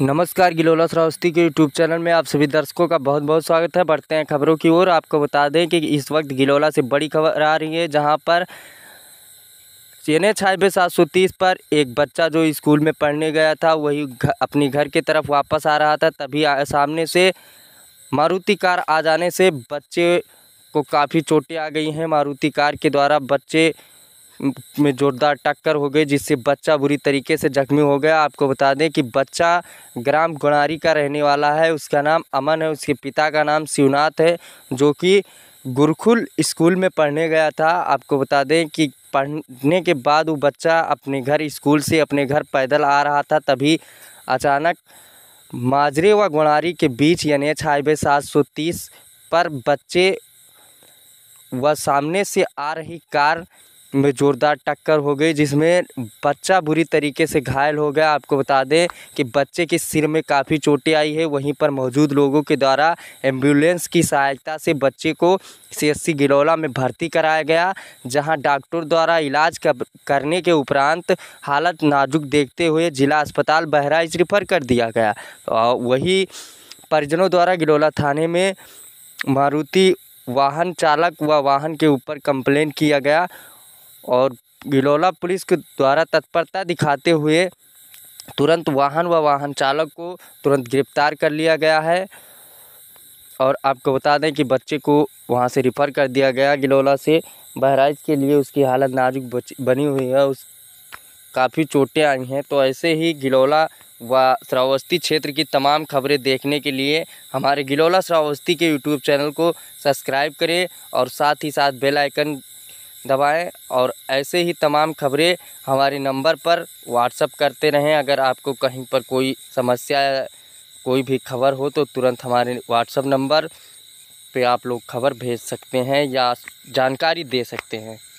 नमस्कार गिलोला श्रावस्ती के YouTube channel में आप सभी दर्शकों का बहुत बहुत स्वागत है बढ़ते हैं खबरों की ओर आपको बता दें कि इस वक्त गिलोला से बड़ी खबर आ रही है जहां पर एन एच हाईवे सात सौ तीस पर एक बच्चा जो स्कूल में पढ़ने गया था वही घ, अपनी घर के तरफ वापस आ रहा था तभी आ, सामने से मारुति कार आ जाने से बच्चे को काफ़ी चोटें आ गई हैं मारुति कार के द्वारा बच्चे में जोरदार टक्कर हो गई जिससे बच्चा बुरी तरीके से जख्मी हो गया आपको बता दें कि बच्चा ग्राम गुणारी का रहने वाला है उसका नाम अमन है उसके पिता का नाम शिवनाथ है जो कि गुरुकुल स्कूल में पढ़ने गया था आपको बता दें कि पढ़ने के बाद वो बच्चा अपने घर स्कूल से अपने घर पैदल आ रहा था तभी अचानक माजरे व गुणारी के बीच यानी एच हाईवे सात सौ तीस पर बच्चे व सामने से आ रही कार में ज़ोरदार टक्कर हो गई जिसमें बच्चा बुरी तरीके से घायल हो गया आपको बता दें कि बच्चे के सिर में काफ़ी चोटें आई है वहीं पर मौजूद लोगों के द्वारा एम्बुलेंस की सहायता से बच्चे को सीएससी गिलौला में भर्ती कराया गया जहां डॉक्टर द्वारा इलाज करने के उपरांत हालत नाजुक देखते हुए जिला अस्पताल बहराइच रिफ़र कर दिया गया और वही परिजनों द्वारा गिलौला थाने में मारुति वाहन चालक व वा वाहन के ऊपर कंप्लेंट किया गया और गिलौला पुलिस के द्वारा तत्परता दिखाते हुए तुरंत वाहन व वाहन चालक को तुरंत गिरफ्तार कर लिया गया है और आपको बता दें कि बच्चे को वहाँ से रिफ़र कर दिया गया गिलौला से बहराइच के लिए उसकी हालत नाजुक बनी हुई है उस काफ़ी चोटें आई हैं तो ऐसे ही गिलौला व श्रावस्ती क्षेत्र की तमाम खबरें देखने के लिए हमारे गिलौला श्रावस्ती के यूट्यूब चैनल को सब्सक्राइब करें और साथ ही साथ बेलाइकन दबाएं और ऐसे ही तमाम खबरें हमारे नंबर पर व्हाट्सअप करते रहें अगर आपको कहीं पर कोई समस्या कोई भी खबर हो तो तुरंत हमारे व्हाट्सअप नंबर पे आप लोग खबर भेज सकते हैं या जानकारी दे सकते हैं